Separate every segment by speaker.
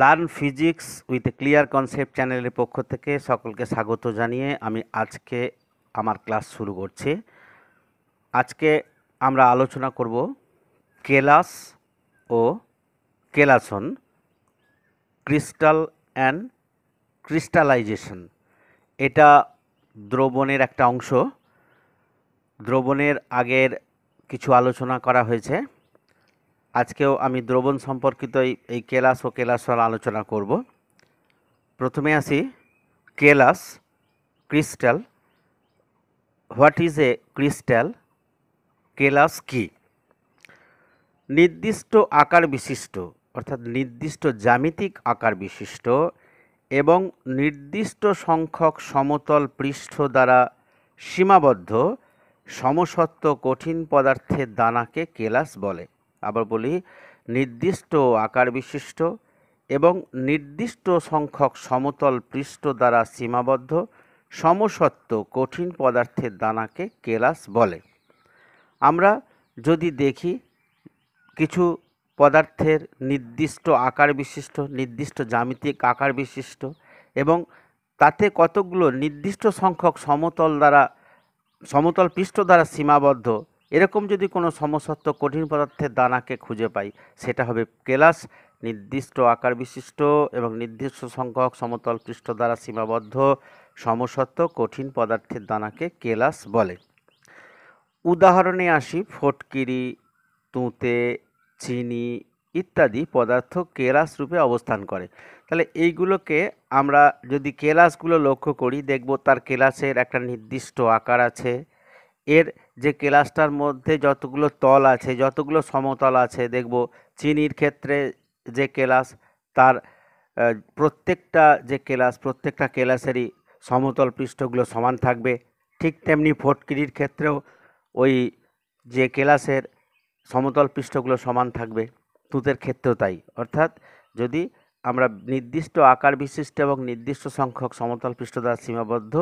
Speaker 1: Learn physics with clear concept চ্যানেলের পক্ষ থেকে সকলকে স্বাগত জানিয়ে আমি আজকে আমার ক্লাস শুরু করছি আজকে আমরা আলোচনা করব কেলাস ও কেলাসন ক্রিস্টাল অ্যান্ড ক্রিস্টালাইজেশন এটা দ্রবণের একটা অংশ দ্রবণের আগের কিছু আলোচনা করা হয়েছে আজকেও আমি দ্রবণ সম্পর্কিত এই কেলাস ও কেলাসল আলোচনা করব প্রথমে আসি কেলাস crystal what is a crystal কেলাস কি নির্দিষ্ট আকার বিশিষ্ট অর্থাৎ নির্দিষ্ট জ্যামিতিক আকার বিশিষ্ট এবং নির্দিষ্ট সংখ্যক সমতল পৃষ্ঠ দ্বারা সীমাবদ্ধ সমসত্ব কঠিন পদার্থের দানাকে কেলাস বলে আবার বলি নির্দিষ্ট আকার বিশিষ্ট এবং নির্দিষ্ট সংখ্যক সমতল পৃষ্ঠ দ্বারা সীমাবদ্ধ সমসত্ত্ব কঠিন পদার্থের দানাকে কেলাস বলে আমরা যদি দেখি কিছু পদার্থের নির্দিষ্ট আকার বিশিষ্ট নির্দিষ্ট জ্যামিতিক আকার বিশিষ্ট এবং তাতে কতগুলো নির্দিষ্ট সংখ্যক সমতল দ্বারা সমতল পৃষ্ঠ দ্বারা সীমাবদ্ধ এরকম যদি কোনো সমসত্ব কঠিন পদার্থের দানাকে খুঁজে পাই সেটা হবে কেলাস নির্দিষ্ট আকার বিশিষ্ট এবং নির্দিষ্ট সংখ্যক সমতল পৃষ্ঠ দ্বারা সীমাবদ্ধ সমসত্ব কঠিন পদার্থের দানাকে কেলাস বলে উদাহরণে আসি ফটকিরি তুঁতে চিনি ইত্যাদি পদার্থ কেলাস রূপে অবস্থান করে তাহলে এইগুলোকে আমরা যদি কেলাসগুলো লক্ষ্য করি দেখব তার কেলাসের একটা নির্দিষ্ট আকার আছে এর যে ক্লাসটার মধ্যে যতগুলো তল আছে যতগুলো সমতল আছে দেখব চিনির ক্ষেত্রে যে ক্লাস তার প্রত্যেকটা যে ক্লাস প্রত্যেকটা ক্লাসেরই সমতল পৃষ্ঠগুলো সমান থাকবে ঠিক তেমনি ফটকিরির ক্ষেত্রেও ওই যে ক্লাসের সমতল পৃষ্ঠগুলো সমান থাকবে তুতের ক্ষেত্রেও তাই অর্থাৎ যদি আমরা নির্দিষ্ট আকার বিশিষ্ট এবং নির্দিষ্ট সংখ্যক সমতল পৃষ্ঠ দ্বারা সীমাবদ্ধ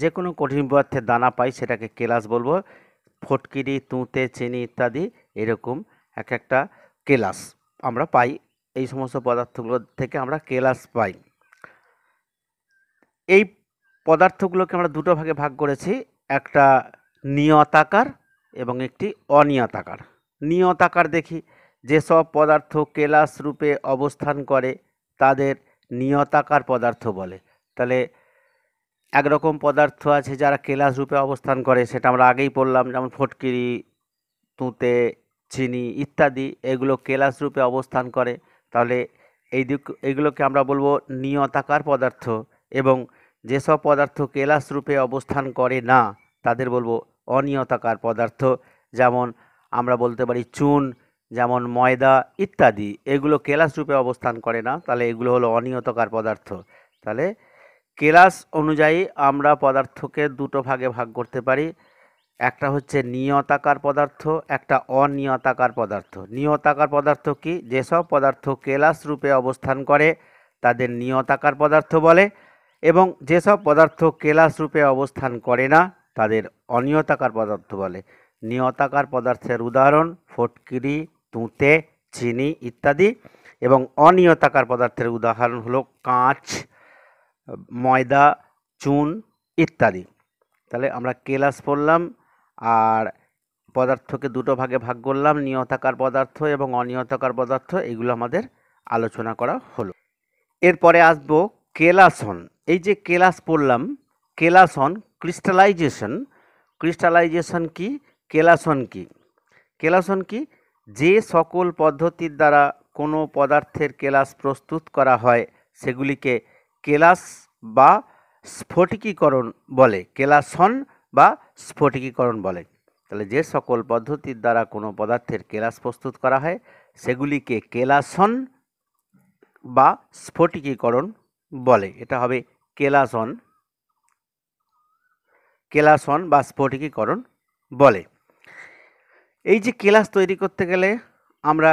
Speaker 1: যে কোনো কঠিন পদার্থের দানা পাই সেটাকে কেলাস বলবো ফটকিরি তুঁতে চিনি ইত্যাদি এরকম এক একটা কেলাস আমরা পাই এই সমস্ত পদার্থগুলো থেকে আমরা কেলাস পাই এই পদার্থগুলোকে আমরা দুটো ভাগে ভাগ করেছি একটা নিয়তাকার এবং একটি অনিয়তাকার নিয়তাকার দেখি যেসব পদার্থ কেলাস রূপে অবস্থান করে তাদের নিয়তাকার পদার্থ বলে তাহলে একরকম পদার্থ আছে যারা কেলাস রূপে অবস্থান করে সেটা আমরা আগেই পড়লাম যেমন ফটকিরি তুঁতে চিনি ইত্যাদি এগুলো কেলাস রূপে অবস্থান করে তাহলে এই দিক এইগুলোকে আমরা বলবো নিয়তাকার পদার্থ এবং যেসব পদার্থ কেলাস রূপে অবস্থান করে না তাদের বলবো অনিয়তাকার পদার্থ যেমন আমরা বলতে পারি চুন যেমন ময়দা ইত্যাদি এগুলো কেলাস রূপে অবস্থান করে না তাহলে এগুলো হলো অনিয়তকার পদার্থ তাহলে কেলাস অনুযায়ী আমরা পদার্থকে দুটো ভাগে ভাগ করতে পারি একটা হচ্ছে নিয়তাকার পদার্থ একটা অনিয়তাকার পদার্থ নিয়তাকার পদার্থ কি যেসব পদার্থ কেলাস রূপে অবস্থান করে তাদের নিয়তাকার পদার্থ বলে এবং যেসব পদার্থ কেলাস রূপে অবস্থান করে না তাদের অনিয়তাকার পদার্থ বলে নিয়তাকার পদার্থের উদাহরণ ফটকিরি তুঁতে চিনি ইত্যাদি এবং অনিয়তাকার পদার্থের উদাহরণ হলো কাঁচ ময়দা চুন ইত্যাদি তাহলে আমরা কেলাস পড়লাম আর পদার্থকে দুটো ভাগে ভাগ করলাম নিয়তাকার পদার্থ এবং অনিয়তাকার পদার্থ এগুলো আমাদের আলোচনা করা হলো এরপরে আসব কেলাসন এই যে কেলাস পড়লাম কেলাসন ক্রিস্টালাইজেশন ক্রিস্টালাইজেশন কি কেলাসন কি কেলাসন কি যে সকল পদ্ধতির দ্বারা কোনো পদার্থের কেলাস প্রস্তুত করা হয় সেগুলিকে কেলাস বা স্ফটিকীকরণ বলে কেলাসন বা স্ফটিকীকরণ বলে তাহলে যে সকল পদ্ধতির দ্বারা কোনো পদার্থের কেলাস প্রস্তুত করা হয় সেগুলিকে কেলাসন বা স্ফটিকীকরণ বলে এটা হবে কেলাসন কেলাসন বা স্ফটিকীকরণ বলে এই যে কেলাস তৈরি করতে গেলে আমরা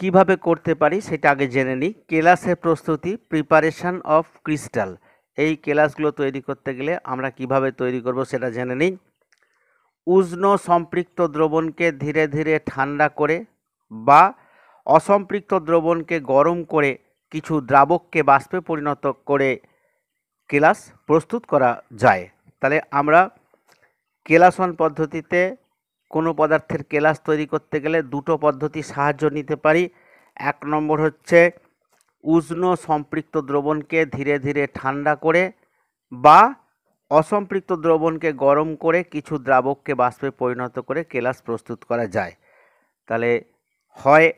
Speaker 1: কিভাবে করতে পারি সেটা আগে জেনে নিই ক্লাসের প্রস্তুতি প্রিপারেশান অফ ক্রিস্টাল এই ক্লাসগুলো তৈরি করতে গেলে আমরা কিভাবে তৈরি করব সেটা জেনে নিই উষ্ণ সম্পৃক্ত দ্রবণকে ধীরে ধীরে ঠান্ডা করে বা অসম্পৃক্ত দ্রবণকে গরম করে কিছু দ্রাবককে বাষ্পে পরিণত করে কেলাস প্রস্তুত করা যায় তাহলে আমরা কেলাসন পদ্ধতিতে কোনো পদার্থের কেলাস তৈরি করতে গেলে দুটো পদ্ধতি সাহায্য নিতে পারি এক নম্বর হচ্ছে উষ্ণ সম্পৃক্ত দ্রবণকে ধীরে ধীরে ঠান্ডা করে বা অসম্পৃক্ত দ্রবণকে গরম করে কিছু দ্রাবককে বাষ্পে পরিণত করে কেলাস প্রস্তুত করা যায় তাহলে হয়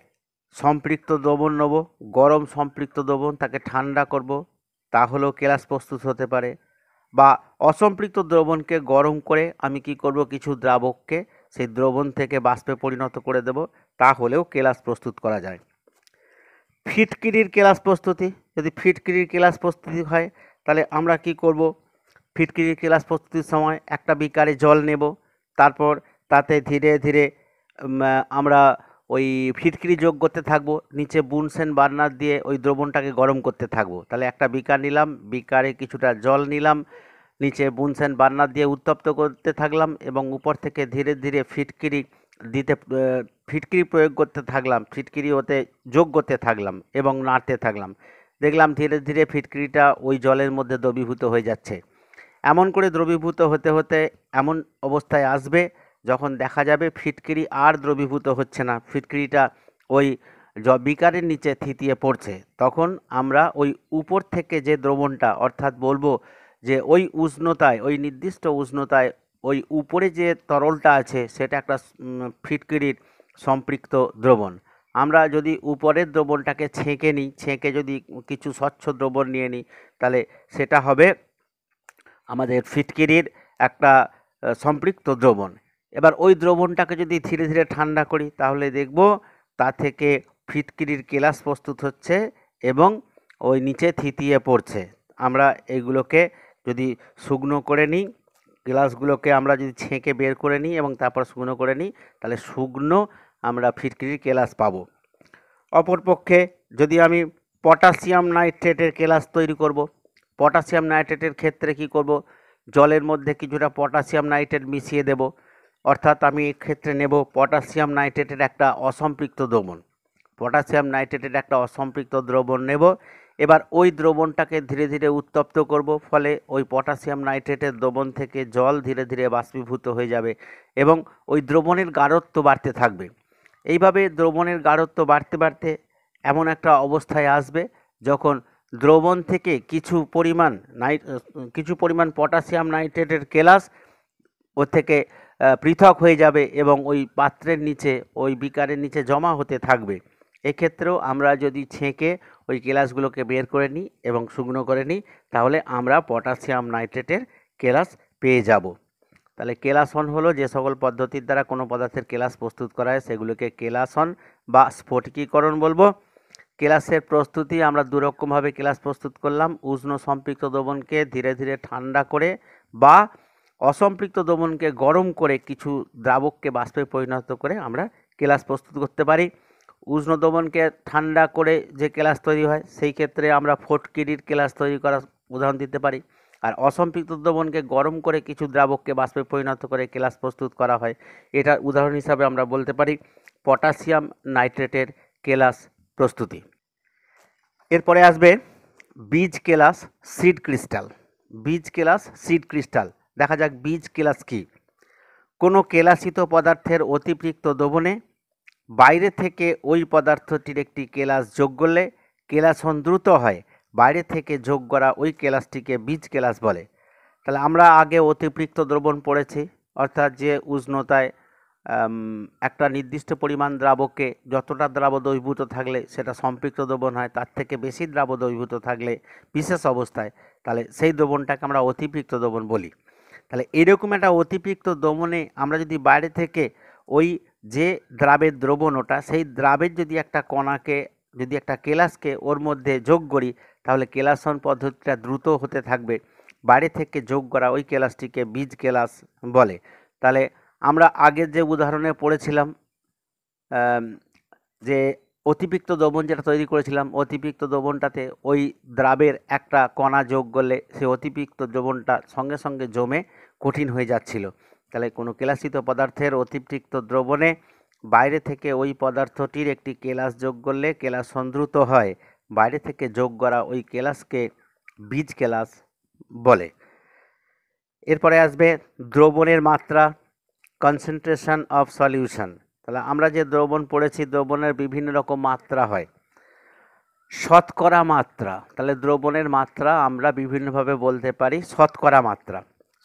Speaker 1: সম্পৃক্ত দ্রবণ নেব গরম সম্পৃক্ত দ্রবণ তাকে ঠান্ডা করব তাহলেও কেলাস প্রস্তুত হতে পারে বা অসম্পৃক্ত দ্রবণকে গরম করে আমি কি করব কিছু দ্রাবককে সেই দ্রবণ থেকে বাষ্পে পরিণত করে দেব তাহলেও কেলাস প্রস্তুত করা যায় ফিটকিরির কেলাস প্রস্তুতি যদি ফিটকিরির কেলাস প্রস্তুতি হয় তাহলে আমরা কি করব ফিটকিরির কেলাস প্রস্তুতির সময় একটা বিকারে জল নেব তারপর তাতে ধীরে ধীরে আমরা ওই ফিটকিরি যোগ করতে থাকব নিচে বুনসেন বার্নার দিয়ে ওই দ্রবণটাকে গরম করতে থাকব তাহলে একটা বিকার নিলাম বিকারে কিছুটা জল নিলাম নিচে বুনসেন বার্নার দিয়ে উত্তপ্ত করতে থাকলাম এবং উপর থেকে ধীরে ধীরে ফিটকিরি দিতে ফিটকিরি প্রয়োগ করতে থাকলাম ফিটকিরি ওতে যোগ করতে থাকলাম এবং নাড়তে থাকলাম দেখলাম ধীরে ধীরে ফিটকিরিটা ওই জলের মধ্যে দ্রবীভূত হয়ে যাচ্ছে এমন করে দ্রবীভূত হতে হতে এমন অবস্থায় আসবে যখন দেখা যাবে ফিটকিরি আর দ্রবীভূত হচ্ছে না ফিটকিরিটা ওই বিকারের নিচে থিতিয়ে পড়ছে তখন আমরা ওই উপর থেকে যে দ্রবণটা অর্থাৎ বলবো যে ওই উষ্ণতায় ওই নির্দিষ্ট উষ্ণতায় ওই উপরে যে তরলটা আছে সেটা একটা ফিটকিরির সম্পৃক্ত দ্রবণ আমরা যদি উপরের দ্রবণটাকে ছেঁকে নিই ছেঁকে যদি কিছু স্বচ্ছ দ্রবণ নিয়ে নিই তাহলে সেটা হবে আমাদের ফিটকিরির একটা সম্পৃক্ত দ্রবণ এবার ওই দ্রবণটাকে যদি ধীরে ধীরে ঠান্ডা করি তাহলে দেখব তা থেকে ফিটকিরির কেলাস প্রস্তুত হচ্ছে এবং ওই নিচে থিতিয়ে পড়ছে আমরা এগুলোকে যদি শুকনো করে নিই গ্লাসগুলোকে আমরা যদি ছেঁকে বের করে নিই এবং তারপর শুকনো করে নিই তাহলে শুকনো আমরা ফিটকিরির কেলাস পাবো অপরপক্ষে যদি আমি পটাশিয়াম নাইট্রেটের কেলাস তৈরি করব। পটাশিয়াম নাইট্রেটের ক্ষেত্রে কি করব। জলের মধ্যে কিছুটা পটাশিয়াম নাইট্রেট মিশিয়ে দেব অর্থাৎ আমি ক্ষেত্রে নেব পটাশিয়াম নাইট্রেটের একটা অসম্পৃক্ত দ্রবণ পটাশিয়াম নাইট্রেটের একটা অসম্পৃক্ত দ্রবণ নেব এবার ওই দ্রবণটাকে ধীরে ধীরে উত্তপ্ত করব ফলে ওই পটাশিয়াম নাইট্রেটের দ্রবণ থেকে জল ধীরে ধীরে বাষ্পীভূত হয়ে যাবে এবং ওই দ্রবণের গাঢ়ত্ব বাড়তে থাকবে এইভাবে দ্রবণের গাঢ়ত্ব বাড়তে বাড়তে এমন একটা অবস্থায় আসবে যখন দ্রবণ থেকে কিছু পরিমাণ নাই কিছু পরিমাণ পটাশিয়াম নাইট্রেটের কেলাস ও থেকে পৃথক হয়ে যাবে এবং ওই পাত্রের নিচে ওই বিকারের নিচে জমা হতে থাকবে এক্ষেত্রেও আমরা যদি ছেঁকে ওই কেলাসগুলোকে বের করে নিই এবং শুকনো করে নিই তাহলে আমরা পটাশিয়াম নাইট্রেটের কেলাস পেয়ে যাব তাহলে কেলাসন হলো যে সকল পদ্ধতির দ্বারা কোনো পদার্থের কেলাস প্রস্তুত করা হয় সেগুলোকে কেলাসন বা স্ফটিকীকরণ বলবো ক্লাসের প্রস্তুতি আমরা দুরকমভাবে ক্লাস প্রস্তুত করলাম উষ্ণ সম্পৃক্ত দ্রবণকে ধীরে ধীরে ঠান্ডা করে বা অসম্পৃক্ত দ্রবণকে গরম করে কিছু দ্রাবককে বাষ্পে পরিণত করে আমরা ক্লাস প্রস্তুত করতে পারি উষ্ণদমনকে ঠান্ডা করে যে ক্লাস তৈরি হয় সেই ক্ষেত্রে আমরা ফোটকিরির ক্লাস তৈরি করার উদাহরণ দিতে পারি আর অসম্পৃক্ত দ্রবণকে গরম করে কিছু দ্রাবককে বাষ্পে পরিণত করে ক্লাস প্রস্তুত করা হয় এটার উদাহরণ হিসাবে আমরা বলতে পারি পটাশিয়াম নাইট্রেটের কেলাস প্রস্তুতি এরপরে আসবে বীজ কেলাস সিড ক্রিস্টাল বীজ কেলাস সিড ক্রিস্টাল দেখা যাক বীজ কেলাস কি কোনো কেলাসিত পদার্থের অতিপ্রিক্ত দ্রবণে বাইরে থেকে ওই পদার্থটির একটি কেলাস যোগ করলে কেলাসন দ্রুত হয় বাইরে থেকে যোগ করা ওই কেলাসটিকে বীজ কেলাস বলে তাহলে আমরা আগে অতিরিক্ত দ্রবণ পড়েছি অর্থাৎ যে উষ্ণতায় একটা নির্দিষ্ট পরিমাণ দ্রাবকে যতটা দ্রাব দৈভূত থাকলে সেটা সম্পৃক্ত দ্রবণ হয় তার থেকে বেশি দ্রাব দৈভূত থাকলে বিশেষ অবস্থায় তাহলে সেই দ্রবণটাকে আমরা অতিরিক্ত দ্রবণ বলি তাহলে এরকম একটা অতিরিক্ত দ্রবণে আমরা যদি বাইরে থেকে ওই যে দ্রাবের দ্রবণ ওটা সেই দ্রাবের যদি একটা কণাকে যদি একটা কেলাসকে ওর মধ্যে যোগ করি তাহলে কেলাসন পদ্ধতিটা দ্রুত হতে থাকবে বাইরে থেকে যোগ করা ওই কেলাসটিকে বীজ কেলাস বলে তাহলে আমরা আগের যে উদাহরণে পড়েছিলাম যে অতিরিক্ত দ্রবণ যেটা তৈরি করেছিলাম অতিরিক্ত দ্রবণটাতে ওই দ্রাবের একটা কণা যোগ করলে সেই অতিরিক্ত দ্রবণটা সঙ্গে সঙ্গে জমে কঠিন হয়ে যাচ্ছিল তাহলে কোনো কেলাসিত পদার্থের অতিরিক্ত দ্রবণে বাইরে থেকে ওই পদার্থটির একটি কেলাস যোগ করলে কেলাস সন্দ্রুত হয় বাইরে থেকে যোগ করা ওই কেলাসকে বীজ কেলাস বলে এরপরে আসবে দ্রবণের মাত্রা কনসেন্ট্রেশন অফ সলিউশন তাহলে আমরা যে দ্রবণ পড়েছি দ্রবণের বিভিন্ন রকম মাত্রা হয় শতকরা মাত্রা তাহলে দ্রবণের মাত্রা আমরা বিভিন্নভাবে বলতে পারি শতকরা মাত্রা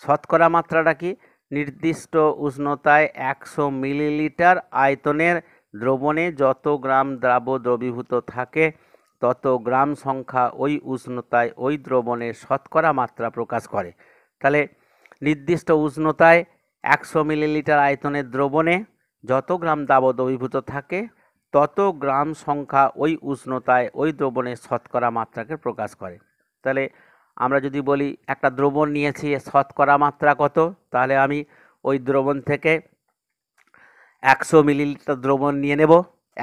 Speaker 1: শতকরা মাত্রাটা কি নির্দিষ্ট উষ্ণতায় একশো মিলিলিটার আয়তনের দ্রবণে যত গ্রাম দ্রাব দ্রবীভূত থাকে তত গ্রাম সংখ্যা ওই উষ্ণতায় ওই দ্রবণের শতকরা মাত্রা প্রকাশ করে তাহলে নির্দিষ্ট উষ্ণতায় একশো মিলিলিটার আয়তনের দ্রবণে যত গ্রাম দ্রাব দ্রবীভূত থাকে তত গ্রাম সংখ্যা ওই উষ্ণতায় ওই দ্রবণের শতকরা মাত্রাকে প্রকাশ করে তাহলে আমরা যদি বলি একটা দ্রবণ নিয়েছি শতকরা মাত্রা কত তাহলে আমি ওই দ্রবণ থেকে একশো মিলিলিটার দ্রবণ নিয়ে নেব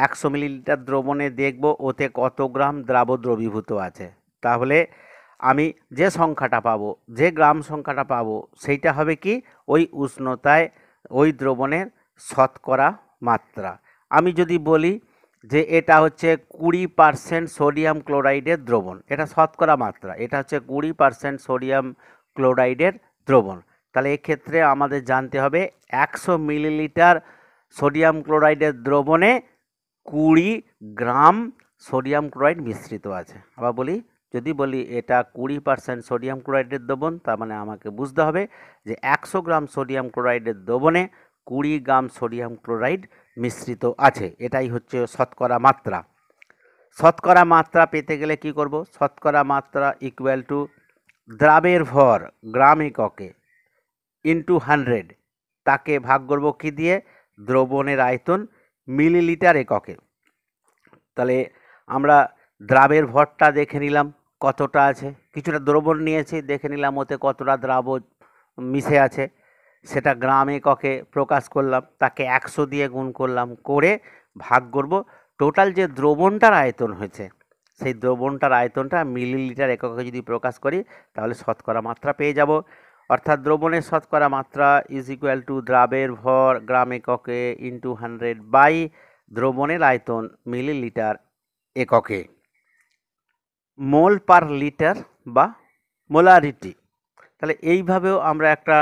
Speaker 1: একশো মিলিলিটার দ্রবণে দেখব ওতে কত গ্রাম দ্রাব দ্রবীভূত আছে তাহলে আমি যে সংখ্যাটা পাবো যে গ্রাম সংখ্যাটা পাবো সেইটা হবে কি ওই উষ্ণতায় ওই দ্রবণের শতকরা মাত্রা আমি যদি বলি যে এটা হচ্ছে কুড়ি পারসেন্ট সোডিয়াম ক্লোরাইডের দ্রবণ এটা শতকরা মাত্রা এটা হচ্ছে কুড়ি পারসেন্ট সোডিয়াম ক্লোরাইডের দ্রবণ তাহলে এক্ষেত্রে আমাদের জানতে হবে একশো মিলিলিটার সোডিয়াম ক্লোরাইডের দ্রবণে কুড়ি গ্রাম সোডিয়াম ক্লোরাইড মিশ্রিত আছে আবার বলি যদি বলি এটা কুড়ি পার্সেন্ট সোডিয়াম ক্লোরাইডের দ্রবণ তার মানে আমাকে বুঝতে হবে যে একশো গ্রাম সোডিয়াম ক্লোরাইডের দ্রবণে কুড়ি গ্রাম সোডিয়াম ক্লোরাইড মিশ্রিত আছে এটাই হচ্ছে শতকরা মাত্রা শতকরা মাত্রা পেতে গেলে কি করব শতকরা মাত্রা ইকুয়াল টু দ্রাবের ভর গ্রাম এককে ইন্টু হান্ড্রেড তাকে ভাগ করব কী দিয়ে দ্রবণের আয়তন মিলিলিটার এককে তাহলে আমরা দ্রাবের ভরটা দেখে নিলাম কতটা আছে কিছুটা দ্রবণ নিয়েছি দেখে নিলাম ওতে কতটা দ্রাব মিশে আছে সেটা গ্রাম এককে প্রকাশ করলাম তাকে একশো দিয়ে গুণ করলাম করে ভাগ করব টোটাল যে দ্রবণটার আয়তন হয়েছে সেই দ্রবণটার আয়তনটা মিলিলিটার এককে যদি প্রকাশ করি তাহলে শতকরা মাত্রা পেয়ে যাব অর্থাৎ দ্রবণের শতকরা মাত্রা ইজ ইকুয়াল টু দ্রাবের ভর গ্রাম এককে ইন্টু হান্ড্রেড বাই দ্রবণের আয়তন মিলিলিটার এককে মোল পার লিটার বা মোলারিটি তাহলে এইভাবেও আমরা একটা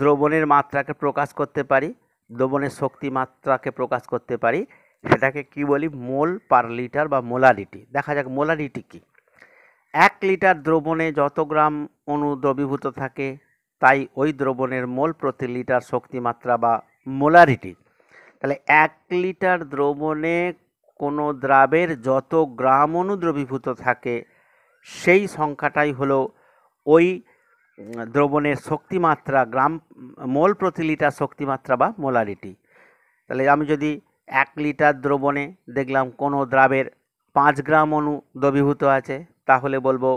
Speaker 1: দ্রবণের মাত্রাকে প্রকাশ করতে পারি দ্রবণের শক্তি মাত্রাকে প্রকাশ করতে পারি সেটাকে কি বলি মোল পার লিটার বা মোলারিটি দেখা যাক মোলারিটি কি এক লিটার দ্রবণে যত গ্রাম অনুদ্রবীভূত দ্রবীভূত থাকে তাই ওই দ্রবণের মোল প্রতি লিটার শক্তিমাত্রা বা মোলারিটি তাহলে এক লিটার দ্রবণে কোনো দ্রাবের যত গ্রাম অনুদ্রবীভূত দ্রবীভূত থাকে সেই সংখ্যাটাই হলো ওই দ্রবণের শক্তিমাত্রা গ্রাম মোল প্রতি লিটার শক্তিমাত্রা বা মোলারিটি তাহলে আমি যদি এক লিটার দ্রবণে দেখলাম কোনো দ্রাবের পাঁচ গ্রাম অনু দ্রবীভূত আছে তাহলে বলবো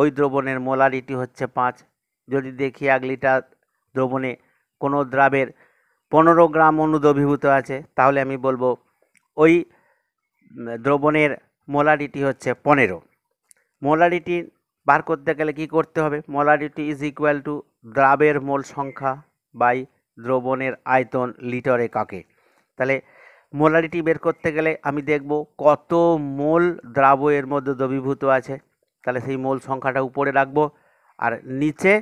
Speaker 1: ওই দ্রবণের মোলারিটি হচ্ছে পাঁচ যদি দেখি এক লিটার দ্রবণে কোনো দ্রাবের পনেরো গ্রাম অনু দ্রবীভূত আছে তাহলে আমি বলবো ওই দ্রবণের মোলারিটি হচ্ছে পনেরো মোলারিটির বার করতে গেলে কি করতে হবে মলারিটি ইজ ইকুয়াল টু দ্রাবের মোল সংখ্যা বাই দ্রবণের আয়তন লিটার এককে তাহলে মোলারিটি বের করতে গেলে আমি দেখব কত মোল দ্রাব্য এর মধ্যে দ্রবীভূত আছে তাহলে সেই মোল সংখ্যাটা উপরে রাখব আর নিচে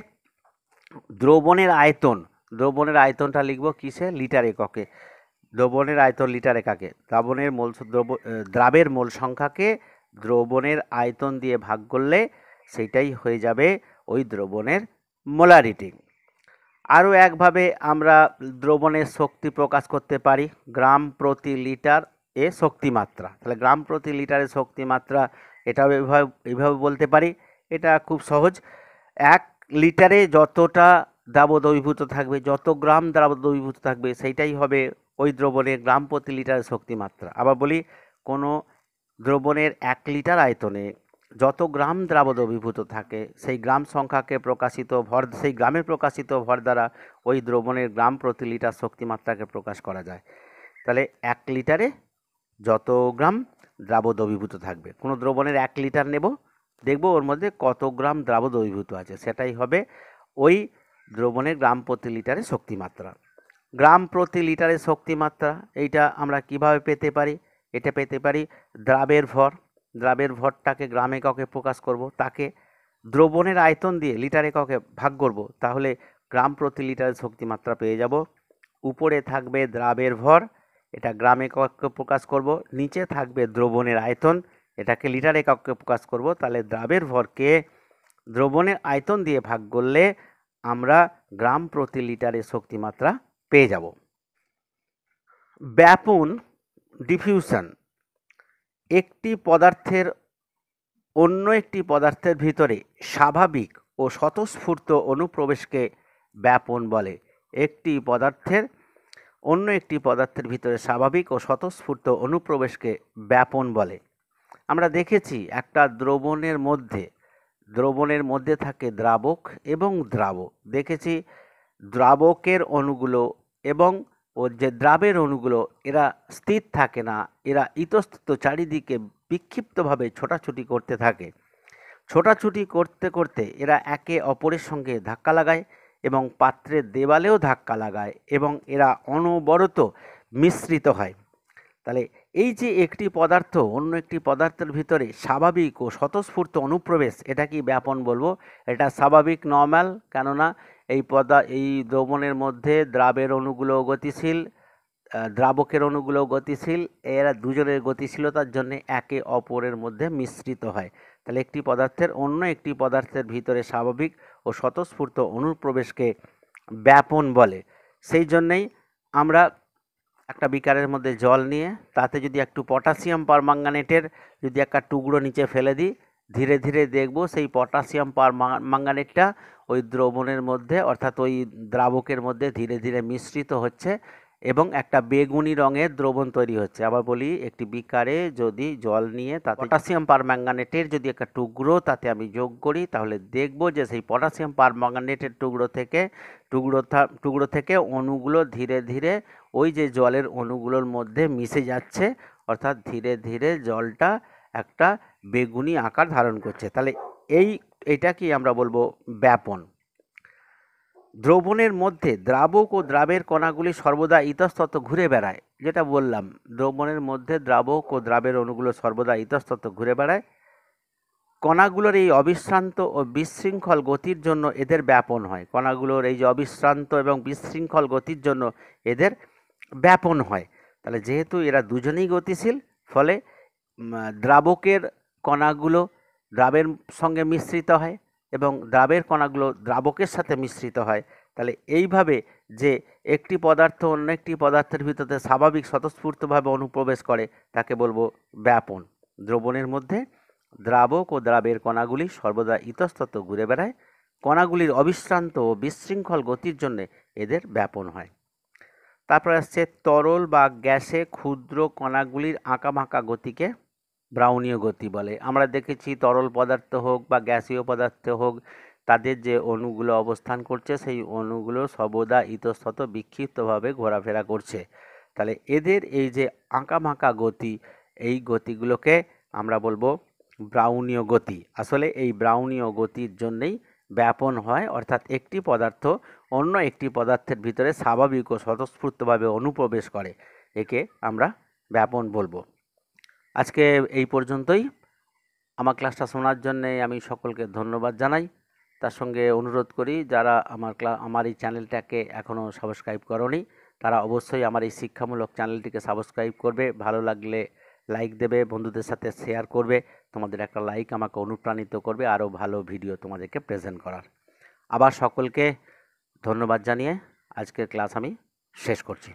Speaker 1: দ্রবণের আয়তন দ্রবণের আয়তনটা লিখব কিসে লিটার এককে দ্রবণের আয়তন লিটার একাকে দ্রাবণের মোল দ্রব দ্রাবের মোল সংখ্যাকে দ্রবণের আয়তন দিয়ে ভাগ করলে সেইটাই হয়ে যাবে ওই দ্রবণের মোলারিটি আরও একভাবে আমরা দ্রবণের শক্তি প্রকাশ করতে পারি গ্রাম প্রতি লিটার এ শক্তিমাত্রা তাহলে গ্রাম প্রতি লিটারের শক্তিমাত্রা এটাও এভাবে এভাবে বলতে পারি এটা খুব সহজ এক লিটারে যতটা দ্রাব থাকবে যত গ্রাম দ্রাব থাকবে সেইটাই হবে ওই দ্রবণের গ্রাম প্রতি লিটারের শক্তিমাত্রা আবার বলি কোনো দ্রবণের এক লিটার আয়তনে যত গ্রাম দ্রাবদ অভিভূত থাকে সেই গ্রাম সংখ্যাকে প্রকাশিত ভর সেই গ্রামে প্রকাশিত ভর দ্বারা ওই দ্রবণের গ্রাম প্রতি লিটার শক্তিমাত্রাকে প্রকাশ করা যায় তাহলে এক লিটারে যত গ্রাম দ্রাবদ অভিভূত থাকবে কোনো দ্রবণের এক লিটার নেব দেখব ওর মধ্যে কত গ্রাম দ্রাবদ অভিভূত আছে সেটাই হবে ওই দ্রবণের গ্রাম প্রতি লিটারে শক্তিমাত্রা গ্রাম প্রতি লিটারে শক্তিমাত্রা এইটা আমরা কিভাবে পেতে পারি এটা পেতে পারি দ্রাবের ভর দ্রাবের ভরটাকে গ্রামে কাউকে প্রকাশ করব তাকে দ্রবণের আয়তন দিয়ে লিটারে কাউকে ভাগ করব তাহলে গ্রাম প্রতি লিটারের শক্তিমাত্রা পেয়ে যাব উপরে থাকবে দ্রাবের ভর এটা গ্রামে কাউকে প্রকাশ করব নিচে থাকবে দ্রবণের আয়তন এটাকে লিটারে কাউকে প্রকাশ করব তাহলে দ্রাবের ভরকে দ্রবণের আয়তন দিয়ে ভাগ করলে আমরা গ্রাম প্রতি লিটারের শক্তিমাত্রা পেয়ে যাব ব্যাপন ডিফিউশন একটি পদার্থের অন্য একটি পদার্থের ভিতরে স্বাভাবিক ও স্বতঃস্ফূর্ত অনুপ্রবেশকে ব্যাপন বলে একটি পদার্থের অন্য একটি পদার্থের ভিতরে স্বাভাবিক ও স্বতঃস্ফূর্ত অনুপ্রবেশকে ব্যাপন বলে আমরা দেখেছি একটা দ্রবণের মধ্যে দ্রবণের মধ্যে থাকে দ্রাবক এবং দ্রাব দেখেছি দ্রাবকের অণুগুলো এবং ও যে দ্রাবের অণুগুলো এরা স্থির থাকে না এরা ইতস্তত চারিদিকে বিক্ষিপ্তভাবে ছোটাছুটি করতে থাকে ছোটাছুটি করতে করতে এরা একে অপরের সঙ্গে ধাক্কা লাগায় এবং পাত্রের দেওয়ালেও ধাক্কা লাগায় এবং এরা অনবরত মিশ্রিত হয় তাহলে এই যে একটি পদার্থ অন্য একটি পদার্থের ভিতরে স্বাভাবিক ও স্বতঃস্ফূর্ত অনুপ্রবেশ এটা কি ব্যাপন বলবো এটা স্বাভাবিক নর্ম্যাল কেননা এই পদা এই দ্রবণের মধ্যে দ্রাবের অনুগুলো গতিশীল দ্রাবকের অনুগুলো গতিশীল এরা দুজনের গতিশীলতার জন্য একে অপরের মধ্যে মিশ্রিত হয় তাহলে একটি পদার্থের অন্য একটি পদার্থের ভিতরে স্বাভাবিক ও স্বতঃস্ফূর্ত অনুপ্রবেশকে ব্যাপন বলে সেই জন্যেই আমরা একটা বিকারের মধ্যে জল নিয়ে তাতে যদি একটু পটাশিয়াম পারমাঙ্গানেটের যদি একটা টুকরো নিচে ফেলে দিই ধীরে ধীরে দেখব সেই পটাশিয়াম পারমাঙ্গানেটটা ওই দ্রবণের মধ্যে অর্থাৎ ওই দ্রাবকের মধ্যে ধীরে ধীরে মিশ্রিত হচ্ছে এবং একটা বেগুনি রঙের দ্রবণ তৈরি হচ্ছে আবার বলি একটি বিকারে যদি জল নিয়ে তা পটাশিয়াম পারম্যাঙ্গানেটের যদি একটা টুকরো তাতে আমি যোগ করি তাহলে দেখব যে সেই পটাশিয়াম পারম্যাঙ্গানেটের টুকরো থেকে টুকরো টুকরো থেকে অণুগুলো ধীরে ধীরে ওই যে জলের অণুগুলোর মধ্যে মিশে যাচ্ছে অর্থাৎ ধীরে ধীরে জলটা একটা বেগুনি আকার ধারণ করছে তাহলে এই এটাকেই আমরা বলবো ব্যাপন দ্রবণের মধ্যে দ্রাবক ও দ্রাবের কণাগুলি সর্বদা ইতস্তত ঘুরে বেড়ায় যেটা বললাম দ্রবণের মধ্যে দ্রাবক ও দ্রাবের অণুগুলো সর্বদা ইতস্তত ঘুরে বেড়ায় কণাগুলোর এই অবিশ্রান্ত ও বিশৃঙ্খল গতির জন্য এদের ব্যাপন হয় কণাগুলোর এই যে অবিশ্রান্ত এবং বিশৃঙ্খল গতির জন্য এদের ব্যাপন হয় তাহলে যেহেতু এরা দুজনেই গতিশীল ফলে দ্রাবকের কণাগুলো দ্রাবের সঙ্গে মিশ্রিত হয় এবং দ্রাবের কণাগুলো দ্রাবকের সাথে মিশ্রিত হয় তাহলে এইভাবে যে একটি পদার্থ অন্য একটি পদার্থের ভিতরে স্বাভাবিক স্বতঃস্ফূর্তভাবে অনুপ্রবেশ করে তাকে বলবো ব্যাপন দ্রবণের মধ্যে দ্রাবক ও দ্রাবের কণাগুলি সর্বদা ইতস্তত ঘুরে বেড়ায় কণাগুলির অবিশ্রান্ত ও বিশৃঙ্খল গতির জন্য এদের ব্যাপন হয় তারপর আসছে তরল বা গ্যাসে ক্ষুদ্র কণাগুলির আঁকামাঁকা গতিকে ব্রাউনীয় গতি বলে আমরা দেখেছি তরল পদার্থ হোক বা গ্যাসীয় পদার্থ হোক তাদের যে অণুগুলো অবস্থান করছে সেই অণুগুলো সর্বদা ইতস্তত বিক্ষিপ্তভাবে ঘোরাফেরা করছে তাহলে এদের এই যে আঁকামাঁকা গতি এই গতিগুলোকে আমরা বলবো ব্রাউনীয় গতি আসলে এই ব্রাউনীয় গতির জন্যেই ব্যাপন হয় অর্থাৎ একটি পদার্থ অন্য একটি পদার্থের ভিতরে স্বাভাবিক ও স্বতঃস্ফূর্তভাবে অনুপ্রবেশ করে একে আমরা ব্যাপন বলবো আজকে এই পর্যন্তই আমার ক্লাসটা শোনার জন্যে আমি সকলকে ধন্যবাদ জানাই তার সঙ্গে অনুরোধ করি যারা আমার ক্লা আমার এই চ্যানেলটাকে এখনও সাবস্ক্রাইব করনি তারা অবশ্যই আমার এই শিক্ষামূলক চ্যানেলটিকে সাবস্ক্রাইব করবে ভালো লাগলে লাইক দেবে বন্ধুদের সাথে শেয়ার করবে তোমাদের একটা লাইক আমাকে অনুপ্রাণিত করবে আরও ভালো ভিডিও তোমাদেরকে প্রেজেন্ট করার আবার সকলকে ধন্যবাদ জানিয়ে আজকের ক্লাস আমি শেষ করছি